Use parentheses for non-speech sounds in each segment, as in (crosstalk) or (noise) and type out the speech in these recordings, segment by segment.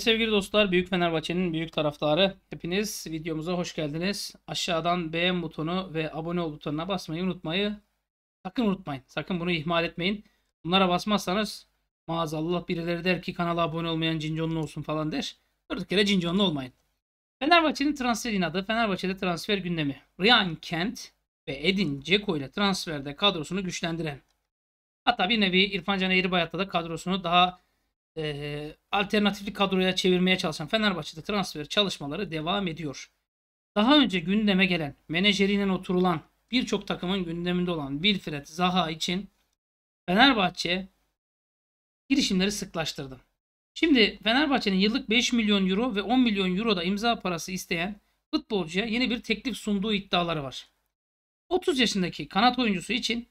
Evet sevgili dostlar Büyük Fenerbahçe'nin büyük taraftarı hepiniz videomuza hoş geldiniz. Aşağıdan beğen butonu ve abone ol butonuna basmayı unutmayı sakın unutmayın. Sakın bunu ihmal etmeyin. Bunlara basmazsanız maazallah birileri der ki kanala abone olmayan cinconlu olsun falan der. Durduk yere cinconlu olmayın. Fenerbahçe'nin transfer inadı Fenerbahçe'de transfer gündemi. Ryan Kent ve Edin Dzeko ile transferde kadrosunu güçlendiren. Hatta bir nevi İrfan Can Eğribayat'ta da kadrosunu daha e, alternatifli kadroya çevirmeye çalışan Fenerbahçe'de transfer çalışmaları devam ediyor. Daha önce gündeme gelen, menajerine oturulan, birçok takımın gündeminde olan Wilfred Zaha için Fenerbahçe girişimleri sıklaştırdı. Şimdi Fenerbahçe'nin yıllık 5 milyon euro ve 10 milyon euro da imza parası isteyen futbolcuya yeni bir teklif sunduğu iddiaları var. 30 yaşındaki kanat oyuncusu için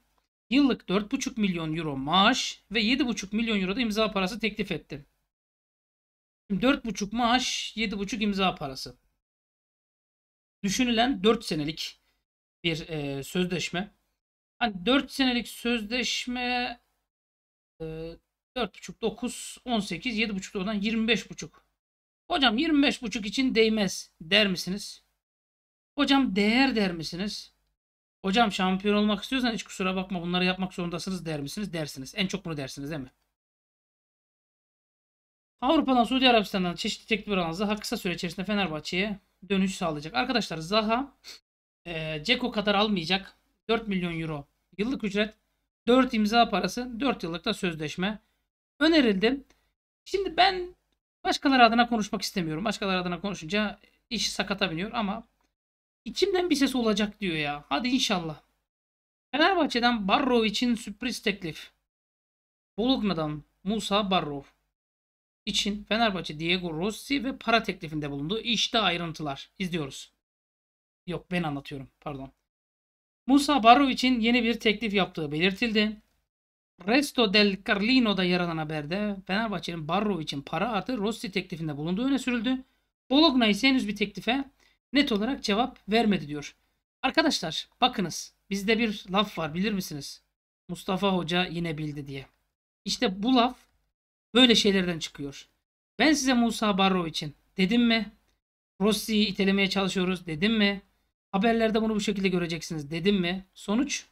yıllık 4,5 milyon euro maaş ve 7,5 milyon euro da imza parası teklif etti. Şimdi 4,5 maaş, 7,5 imza parası. Düşünülen 4 senelik bir e, sözleşme. Hani 4 senelik sözleşme e, 4,5, 9, 18, 7,5 oradan 25,5. Hocam 25,5 için değmez der misiniz? Hocam değer der misiniz? Hocam şampiyon olmak istiyorsan hiç kusura bakma bunları yapmak zorundasınız der misiniz? Dersiniz. En çok bunu dersiniz değil mi? Avrupa'dan Suudi Arabistan'dan çeşitli teklifler alan Zaha kısa süre içerisinde Fenerbahçe'ye dönüş sağlayacak. Arkadaşlar Zaha e, Ceko kadar almayacak. 4 milyon euro yıllık ücret. 4 imza parası. 4 yıllık da sözleşme. Önerildi. Şimdi ben başkaları adına konuşmak istemiyorum. Başkaları adına konuşunca iş sakata biniyor ama İçimden bir ses olacak diyor ya. Hadi inşallah. Fenerbahçe'den Barrov için sürpriz teklif. Bologna'dan Musa Barrov için Fenerbahçe Diego Rossi ve para teklifinde bulundu. İşte ayrıntılar. İzliyoruz. Yok ben anlatıyorum pardon. Musa Barrov için yeni bir teklif yaptığı belirtildi. Resto del Carlino'da yer alan haberde Fenerbahçe'nin Barrov için para artı Rossi teklifinde bulunduğu öne sürüldü. Bologna ise henüz bir teklife net olarak cevap vermedi diyor. Arkadaşlar bakınız bizde bir laf var bilir misiniz? Mustafa Hoca yine bildi diye. İşte bu laf böyle şeylerden çıkıyor. Ben size Musa Barro için dedim mi? Rossi'yi itelemeye çalışıyoruz dedim mi? Haberlerde bunu bu şekilde göreceksiniz dedim mi? Sonuç?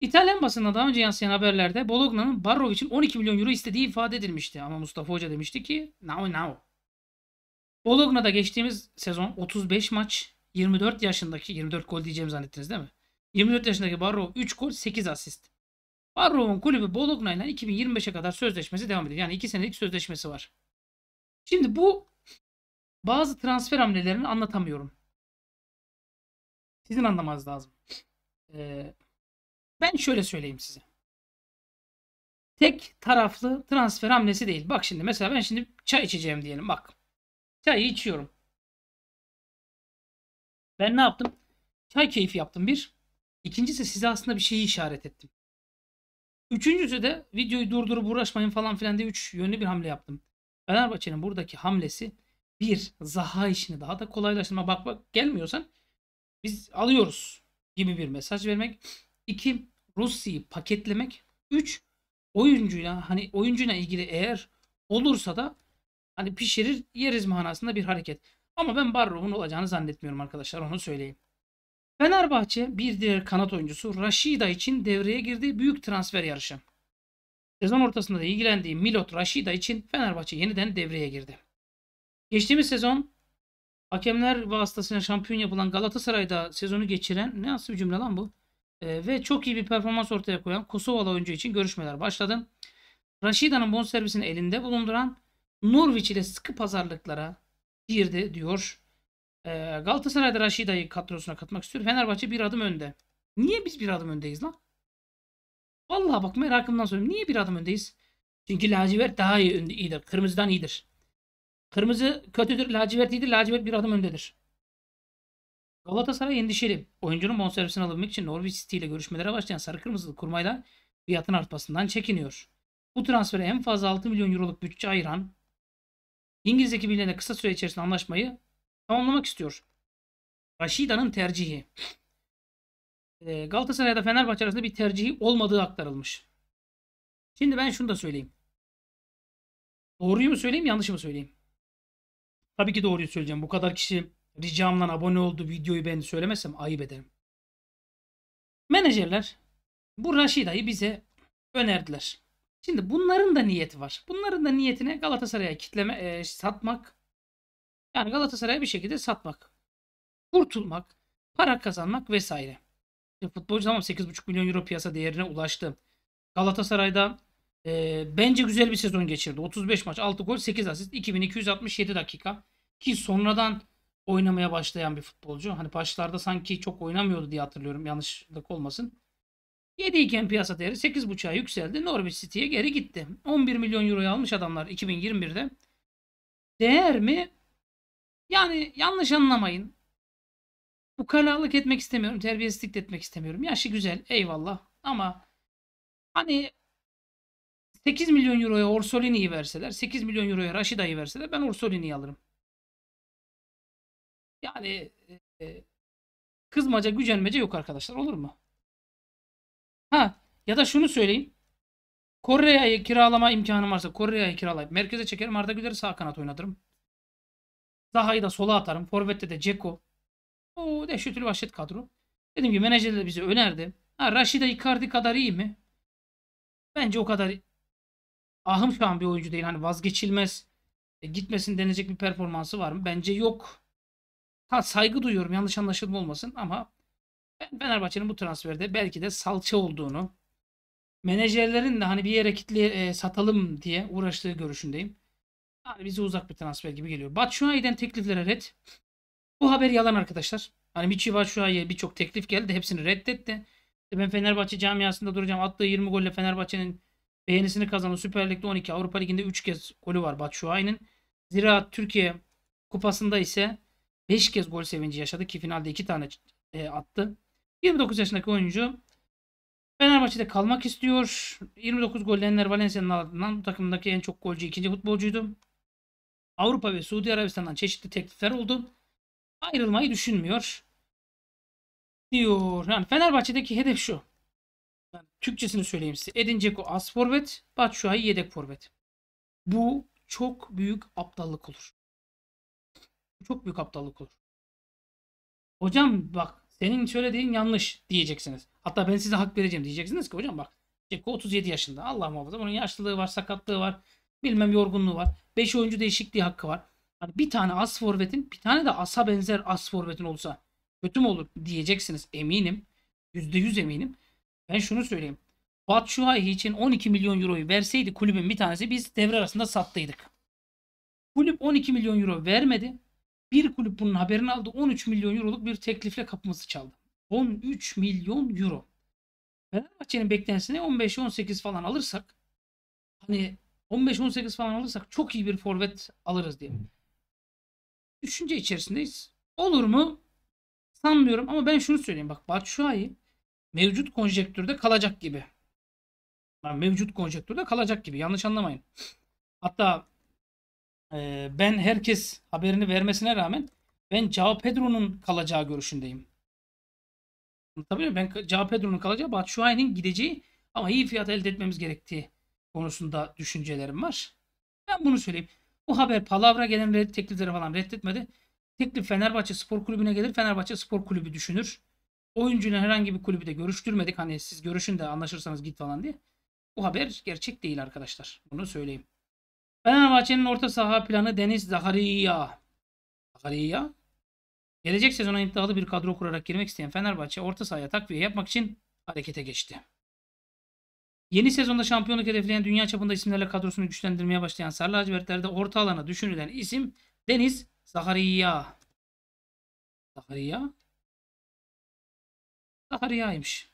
İtalyan basında daha önce yansıyan haberlerde Bologna'nın Barro için 12 milyon euro istediği ifade edilmişti. Ama Mustafa Hoca demişti ki now now Bologna'da geçtiğimiz sezon 35 maç 24 yaşındaki 24 gol diyeceğim zannettiniz değil mi? 24 yaşındaki Barrow 3 gol 8 asist. Barrow'un kulübü Bologna ile 2025'e kadar sözleşmesi devam ediyor. Yani 2 senelik sözleşmesi var. Şimdi bu bazı transfer hamlelerini anlatamıyorum. Sizin anlamanız lazım. Ee, ben şöyle söyleyeyim size. Tek taraflı transfer hamlesi değil. Bak şimdi mesela ben şimdi çay içeceğim diyelim. Bak Çayı içiyorum. Ben ne yaptım? Çay keyfi yaptım bir. İkincisi size aslında bir şeyi işaret ettim. Üçüncüsü de videoyu durdurup uğraşmayın falan filan diye üç yönlü bir hamle yaptım. Fenerbahçe'nin buradaki hamlesi bir Zaha işini daha da kolaylaştırma. Bak bak gelmiyorsan biz alıyoruz gibi bir mesaj vermek. İki Rusya'yı paketlemek. Üç oyuncuyla hani oyuncuyla ilgili eğer olursa da Hani pişirir yeriz manasında bir hareket. Ama ben Barrow'un olacağını zannetmiyorum arkadaşlar onu söyleyeyim. Fenerbahçe bir diğer kanat oyuncusu Rashida için devreye girdi büyük transfer yarışı. Sezon ortasında da ilgilendiği Milot Rashida için Fenerbahçe yeniden devreye girdi. Geçtiğimiz sezon hakemler vasıtasıyla şampiyon yapılan Galatasaray'da sezonu geçiren ne asıl bir cümle lan bu? Ee, ve çok iyi bir performans ortaya koyan Kosovalı oyuncu için görüşmeler başladı. Rashida'nın bonservisini elinde bulunduran Norwich ile sıkı pazarlıklara girdi diyor. E, Galatasaray'da Raşida'yı kadrosuna katmak istiyor. Fenerbahçe bir adım önde. Niye biz bir adım öndeyiz lan? Vallahi bak merakımdan soruyorum. Niye bir adım öndeyiz? Çünkü lacivert daha iyi, iyidir. Kırmızıdan iyidir. Kırmızı kötüdür, lacivert iyidir. Lacivert bir adım öndedir. Galatasaray endişeli. Oyuncunun bonservisini alabilmek için Norwich City ile görüşmelere başlayan sarı kırmızılı kurmayla fiyatın artmasından çekiniyor. Bu transfere en fazla 6 milyon euroluk bütçe ayıran İngiliz ekibiyle kısa süre içerisinde anlaşmayı tamamlamak istiyor. Rashida'nın tercihi. Ee, Galatasaray'da Fenerbahçe arasında bir tercihi olmadığı aktarılmış. Şimdi ben şunu da söyleyeyim. Doğruyu mu söyleyeyim yanlış mı söyleyeyim? Tabii ki doğruyu söyleyeceğim. Bu kadar kişi ricamla abone oldu videoyu ben söylemezsem ayıp ederim. Menajerler bu Rashida'yı bize önerdiler. Şimdi bunların da niyeti var. Bunların da niyetine Galatasaray'a kitleme e, satmak. Yani Galatasaray'a bir şekilde satmak. Kurtulmak, para kazanmak vesaire. E, futbolcu tamam 8,5 milyon euro piyasa değerine ulaştı. Galatasaray'da e, bence güzel bir sezon geçirdi. 35 maç, 6 gol, 8 asist, 2267 dakika. Ki sonradan oynamaya başlayan bir futbolcu. Hani başlarda sanki çok oynamıyordu diye hatırlıyorum. Yanlışlık olmasın. 7 iken piyasa değeri 8.5'a yükseldi. Norwich City'ye geri gitti. 11 milyon euroya almış adamlar 2021'de. Değer mi? Yani yanlış anlamayın. Bu kalalık etmek istemiyorum. Terbiyesizlik de etmek istemiyorum. Yaşı güzel. Eyvallah. Ama hani 8 milyon euroya Orsolini'yi verseler, 8 milyon euroya Rashida'yı verseler ben Orsolini'yi alırım. Yani e, e kızmaca gücenmece yok arkadaşlar olur mu? Ha ya da şunu söyleyeyim. Koreya'yı kiralama imkanım varsa Koreya'yı kiralayıp merkeze çekerim. Arda Güler'i sağ kanat oynatırım. Zaha'yı da sola atarım. Forvet'te de Ceko. Oo dehşetül vahşet kadro. Dedim ki menajer de bize önerdi. Ha Raşida Icardi kadar iyi mi? Bence o kadar ahım şu an bir oyuncu değil. Hani vazgeçilmez e, gitmesin denecek bir performansı var mı? Bence yok. Ha saygı duyuyorum yanlış anlaşılma olmasın ama ben Fenerbahçe'nin bu transferde belki de salça olduğunu, menajerlerin de hani bir yere kitle e, satalım diye uğraştığı görüşündeyim. Yani bize uzak bir transfer gibi geliyor. Batshuayi'den tekliflere red. Bu haber yalan arkadaşlar. Hani Michi Batshuayi'ye birçok teklif geldi. Hepsini reddetti. ben Fenerbahçe camiasında duracağım. Attığı 20 golle Fenerbahçe'nin beğenisini kazandı. Süper Lig'de 12, Avrupa Ligi'nde 3 kez golü var Batshuayi'nin. Zira Türkiye Kupası'nda ise 5 kez gol sevinci yaşadı ki finalde 2 tane e, attı. 29 yaşındaki oyuncu Fenerbahçe'de kalmak istiyor. 29 golle Enner Valencia'nın ardından bu takımdaki en çok golcü ikinci futbolcuydu. Avrupa ve Suudi Arabistan'dan çeşitli teklifler oldu. Ayrılmayı düşünmüyor. Diyor. Yani Fenerbahçe'deki hedef şu. Yani Türkçesini söyleyeyim size. Edin Dzeko as forvet, Batshuayi yedek forvet. Bu çok büyük aptallık olur. Çok büyük aptallık olur. Hocam bak senin söylediğin yanlış diyeceksiniz. Hatta ben size hak vereceğim diyeceksiniz ki hocam bak Ceko 37 yaşında. Allah muhafaza. Onun yaşlılığı var, sakatlığı var. Bilmem yorgunluğu var. 5 oyuncu değişikliği hakkı var. Hani bir tane as forvetin, bir tane de asa benzer as forvetin olsa kötü mü olur diyeceksiniz eminim. %100 eminim. Ben şunu söyleyeyim. Batshuayi için 12 milyon euroyu verseydi kulübün bir tanesi biz devre arasında sattıydık. Kulüp 12 milyon euro vermedi. Bir kulüp bunun haberini aldı. 13 milyon euroluk bir teklifle kapımızı çaldı. 13 milyon euro. Fenerbahçe'nin beklentisine 15-18 falan alırsak hani 15-18 falan alırsak çok iyi bir forvet alırız diye. Düşünce içerisindeyiz. Olur mu? Sanmıyorum ama ben şunu söyleyeyim. Bak Batshuayi mevcut konjektürde kalacak gibi. Yani mevcut konjektürde kalacak gibi. Yanlış anlamayın. Hatta ee, ben herkes haberini vermesine rağmen ben Cao Pedro'nun kalacağı görüşündeyim. Tabii ben Cao Pedro'nun kalacağı Batshuayi'nin gideceği ama iyi fiyat elde etmemiz gerektiği konusunda düşüncelerim var. Ben bunu söyleyeyim. Bu haber palavra gelen teklifleri falan reddetmedi. Teklif Fenerbahçe Spor Kulübü'ne gelir. Fenerbahçe Spor Kulübü düşünür. Oyuncuyla herhangi bir kulübü de görüştürmedik. Hani siz görüşün de anlaşırsanız git falan diye. Bu haber gerçek değil arkadaşlar. Bunu söyleyeyim. Fenerbahçe'nin orta saha planı Deniz Zakaria. Zakaria. Gelecek sezona iddialı bir kadro kurarak girmek isteyen Fenerbahçe orta sahaya takviye yapmak için harekete geçti. Yeni sezonda şampiyonluk hedefleyen dünya çapında isimlerle kadrosunu güçlendirmeye başlayan Sarı Lacivertler'de orta alana düşünülen isim Deniz Zakaria. Zakaria. Zakariya'ymış.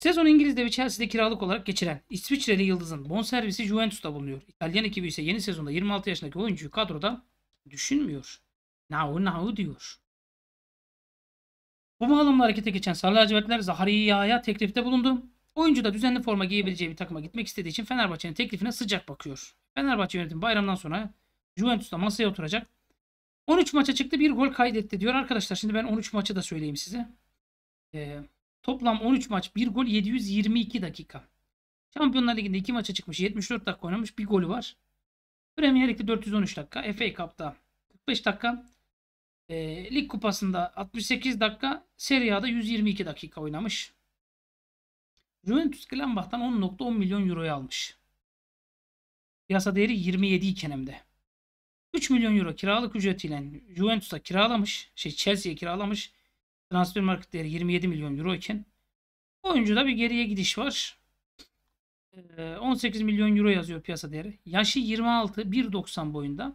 Sezon İngiliz devi Chelsea'de kiralık olarak geçiren İsviçreli yıldızın bonservisi Juventus'ta bulunuyor. İtalyan ekibi ise yeni sezonda 26 yaşındaki oyuncuyu kadroda düşünmüyor. Nau nau diyor. Bu bağlamla harekete geçen Sarı Lacivertler Zahariya'ya teklifte bulundu. Oyuncu da düzenli forma giyebileceği bir takıma gitmek istediği için Fenerbahçe'nin teklifine sıcak bakıyor. Fenerbahçe yönetimi bayramdan sonra Juventus'ta masaya oturacak. 13 maça çıktı bir gol kaydetti diyor arkadaşlar. Şimdi ben 13 maçı da söyleyeyim size. Ee, Toplam 13 maç 1 gol 722 dakika. Şampiyonlar Ligi'nde 2 maça çıkmış 74 dakika oynamış bir golü var. Premier Lig'de 413 dakika. FA Cup'ta 45 dakika. E, Lig Kupası'nda 68 dakika. Serie A'da 122 dakika oynamış. Juventus Gladbach'tan 10.10 milyon euro'yu almış. Piyasa değeri 27 iken hem de. 3 milyon euro kiralık ücretiyle Juventus'a kiralamış. Şey Chelsea'ye kiralamış transfer market değeri 27 milyon euro iken oyuncuda bir geriye gidiş var. 18 ee, milyon euro yazıyor piyasa değeri. Yaşı 26, 1.90 boyunda.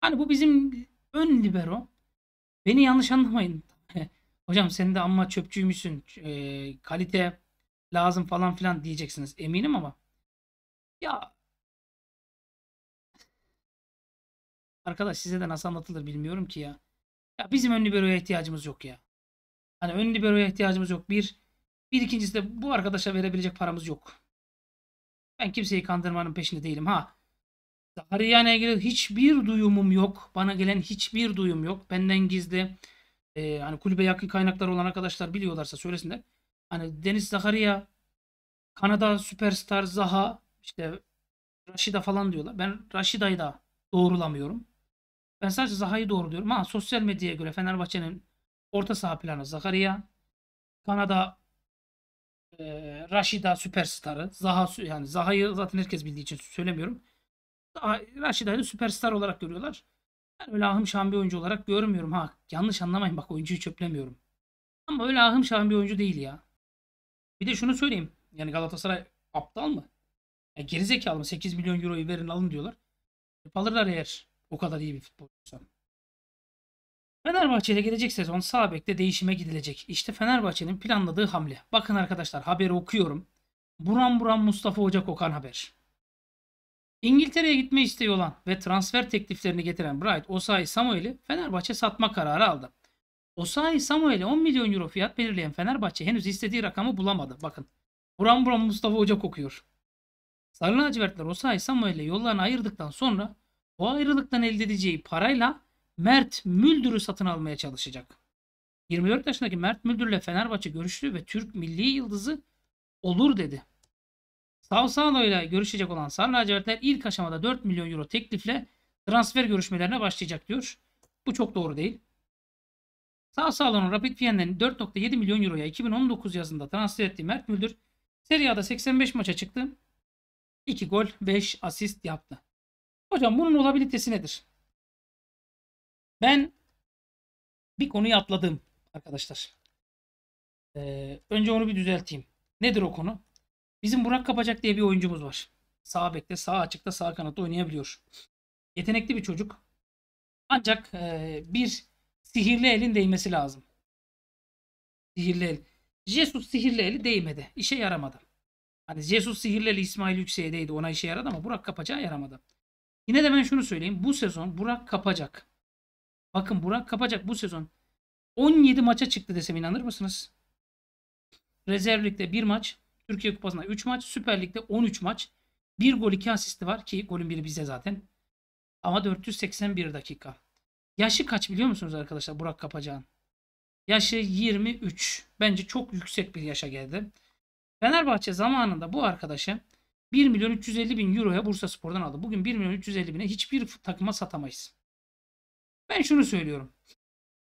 Hani bu bizim ön libero. Beni yanlış anlamayın. (laughs) Hocam sen de amma çöpçüymüşsün. E, kalite lazım falan filan diyeceksiniz. Eminim ama. Ya Arkadaş size de nasıl anlatılır bilmiyorum ki ya. Ya bizim ön libero'ya ihtiyacımız yok ya. Hani ön libero'ya ihtiyacımız yok. Bir, bir ikincisi de bu arkadaşa verebilecek paramız yok. Ben kimseyi kandırmanın peşinde değilim ha. Zaharyana'ya ilgili hiçbir duyumum yok. Bana gelen hiçbir duyum yok. Benden gizli. E, hani kulübe yakın kaynaklar olan arkadaşlar biliyorlarsa söylesinler. Hani Deniz Zakaria, Kanada superstar Zaha, işte Rashida falan diyorlar. Ben Rashida'yı da doğrulamıyorum. Ben sadece Zaha'yı doğru diyorum. Ha, sosyal medyaya göre Fenerbahçe'nin orta saha planı Zakaria. Kanada e, Raşida süperstarı. Zaha yani Zaha'yı zaten herkes bildiği için söylemiyorum. Rashida'yı da süperstar olarak görüyorlar. Ben öyle ahım şahım bir oyuncu olarak görmüyorum ha. Yanlış anlamayın bak oyuncuyu çöplemiyorum. Ama öyle ahım şahım bir oyuncu değil ya. Bir de şunu söyleyeyim. Yani Galatasaray aptal mı? Ya gerizekalı mı? 8 milyon euroyu verin alın diyorlar. Alırlar eğer bu kadar iyi bir futbolcuysa. Fenerbahçe'de gelecek sezon sağ değişime gidilecek. İşte Fenerbahçe'nin planladığı hamle. Bakın arkadaşlar haberi okuyorum. Buran buran Mustafa Hoca kokan haber. İngiltere'ye gitme isteği olan ve transfer tekliflerini getiren Bright Osayi Samuel'i Fenerbahçe satma kararı aldı. Osayi Samuel'e 10 milyon euro fiyat belirleyen Fenerbahçe henüz istediği rakamı bulamadı. Bakın. Buran buran Mustafa Hoca kokuyor. Sarı lacivertler Osayi Samuel'le yollarını ayırdıktan sonra o ayrılıktan elde edeceği parayla Mert Müldür'ü satın almaya çalışacak. 24 yaşındaki Mert Müldür'le Fenerbahçe görüştü ve Türk milli yıldızı olur dedi. Savsano ile görüşecek olan Sarı Lacivertler ilk aşamada 4 milyon euro teklifle transfer görüşmelerine başlayacak diyor. Bu çok doğru değil. Savsano'nun Rapid Viyen'den 4.7 milyon euroya 2019 yazında transfer ettiği Mert Müldür Serie A'da 85 maça çıktı. 2 gol 5 asist yaptı. Hocam bunun olabilitesi nedir? Ben bir konuyu atladım arkadaşlar. Ee, önce onu bir düzelteyim. Nedir o konu? Bizim Burak Kapacak diye bir oyuncumuz var. Sağ bekte, sağ açıkta, sağ kanatta oynayabiliyor. Yetenekli bir çocuk. Ancak e, bir sihirli elin değmesi lazım. Sihirli el. Jesus sihirli eli değmedi. İşe yaramadı. Hani Jesus sihirli eli İsmail Yüksek'e değdi. Ona işe yaradı ama Burak Kapacak'a yaramadı. Yine de ben şunu söyleyeyim. Bu sezon Burak kapacak. Bakın Burak kapacak bu sezon. 17 maça çıktı desem inanır mısınız? Rezerv Lig'de 1 maç. Türkiye Kupası'nda 3 maç. Süper Lig'de 13 maç. 1 gol 2 asisti var ki golün biri bize zaten. Ama 481 dakika. Yaşı kaç biliyor musunuz arkadaşlar Burak Kapacağ'ın? Yaşı 23. Bence çok yüksek bir yaşa geldi. Fenerbahçe zamanında bu arkadaşı 1 milyon 350 bin euroya Bursa Spor'dan aldı. Bugün 1 milyon 350 bine hiçbir takıma satamayız. Ben şunu söylüyorum.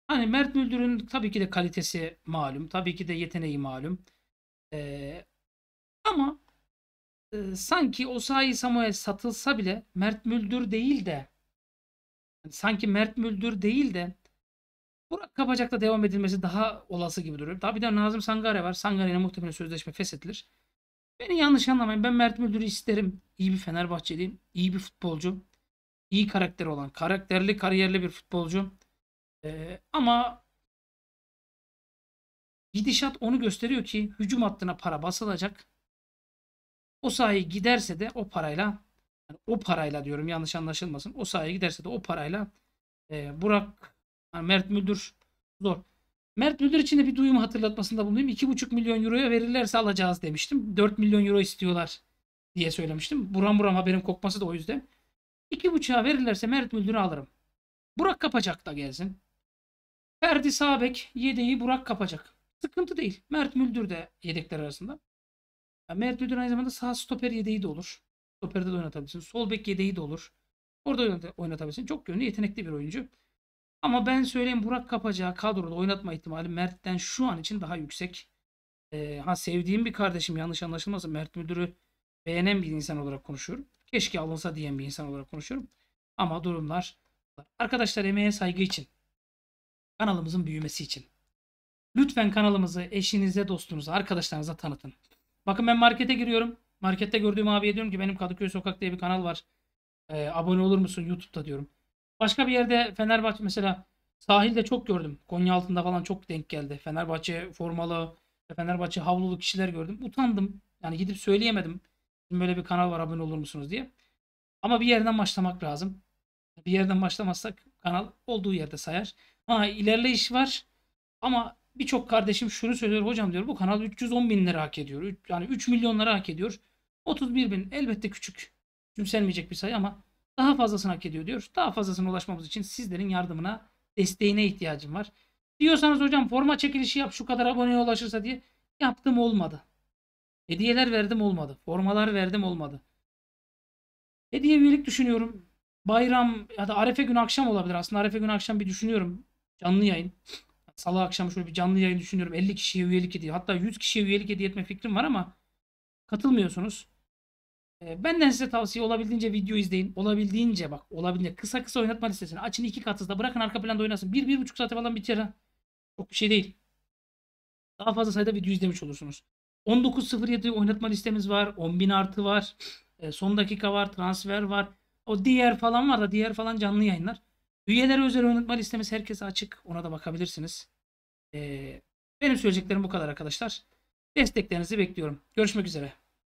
Hani Mert Müldür'ün tabii ki de kalitesi malum. Tabii ki de yeteneği malum. Ee, ama e, sanki Osayi Samuel satılsa bile Mert Müldür değil de yani sanki Mert Müldür değil de Burak Kabacak'ta devam edilmesi daha olası gibi duruyor. Tabii de Nazım Sangare var. Sangare'nin muhtemelen sözleşme feshedilir. Beni yanlış anlamayın. Ben Mert Müldür'ü isterim. İyi bir Fenerbahçeliyim. İyi bir futbolcu. iyi karakter olan, karakterli, kariyerli bir futbolcu. Ee, ama gidişat onu gösteriyor ki hücum hattına para basılacak. O sahi giderse de o parayla yani o parayla diyorum yanlış anlaşılmasın. O sahaya giderse de o parayla e, Burak yani Mert Müldür zor. Mert Müldür için de bir duyumu hatırlatmasında bulunayım. 2,5 milyon euroya verirlerse alacağız demiştim. 4 milyon euro istiyorlar diye söylemiştim. Buram buram haberim kokması da o yüzden. 2,5'a verirlerse Mert Müldür'ü alırım. Burak Kapacak da gelsin. Ferdi Sabek yedeği Burak Kapacak. Sıkıntı değil. Mert Müldür de yedekler arasında. Mert Müldür aynı zamanda sağ stoper yedeği de olur. Stoperde de oynatabilirsin. Sol bek yedeği de olur. Orada oynatabilirsin. Çok yönlü yetenekli bir oyuncu. Ama ben söyleyeyim Burak Kapacağı kadroda oynatma ihtimali Mert'ten şu an için daha yüksek. Ee, ha sevdiğim bir kardeşim yanlış anlaşılmasın. Mert Müdür'ü beğenen bir insan olarak konuşuyorum. Keşke alınsa diyen bir insan olarak konuşuyorum. Ama durumlar arkadaşlar emeğe saygı için kanalımızın büyümesi için lütfen kanalımızı eşinize, dostunuza, arkadaşlarınıza tanıtın. Bakın ben markete giriyorum. Markette gördüğüm abiye diyorum ki benim Kadıköy Sokak diye bir kanal var. Ee, abone olur musun YouTube'da diyorum. Başka bir yerde Fenerbahçe mesela sahilde çok gördüm. Konya altında falan çok denk geldi. Fenerbahçe formalı, Fenerbahçe havlulu kişiler gördüm. Utandım. Yani gidip söyleyemedim. böyle bir kanal var abone olur musunuz diye. Ama bir yerden başlamak lazım. Bir yerden başlamazsak kanal olduğu yerde sayar. Ha ilerleyiş var ama birçok kardeşim şunu söylüyor hocam diyor bu kanal 310 bin lira hak ediyor. Yani 3 milyon lira hak ediyor. 31 bin elbette küçük. Cümselmeyecek bir sayı ama daha fazlasını hak ediyor diyor. Daha fazlasına ulaşmamız için sizlerin yardımına, desteğine ihtiyacım var. Diyorsanız hocam forma çekilişi yap şu kadar aboneye ulaşırsa diye yaptım olmadı. Hediyeler verdim olmadı. Formalar verdim olmadı. Hediye üyelik düşünüyorum. Bayram ya da Arefe günü akşam olabilir. Aslında Arefe günü akşam bir düşünüyorum. Canlı yayın. Salı akşam şöyle bir canlı yayın düşünüyorum. 50 kişiye üyelik hediye. Hatta 100 kişiye üyelik hediye etme fikrim var ama katılmıyorsunuz. Ee, benden size tavsiye olabildiğince video izleyin. Olabildiğince bak olabildiğince kısa kısa oynatma listesini açın iki katızda bırakın arka planda oynasın. Bir, bir buçuk saate falan biter ha. Çok bir şey değil. Daha fazla sayıda video izlemiş olursunuz. 19.07 oynatma listemiz var. 10.000 artı var. E, son dakika var. Transfer var. O diğer falan var da diğer falan canlı yayınlar. Üyelere özel oynatma listemiz herkese açık. Ona da bakabilirsiniz. E, benim söyleyeceklerim bu kadar arkadaşlar. Desteklerinizi bekliyorum. Görüşmek üzere.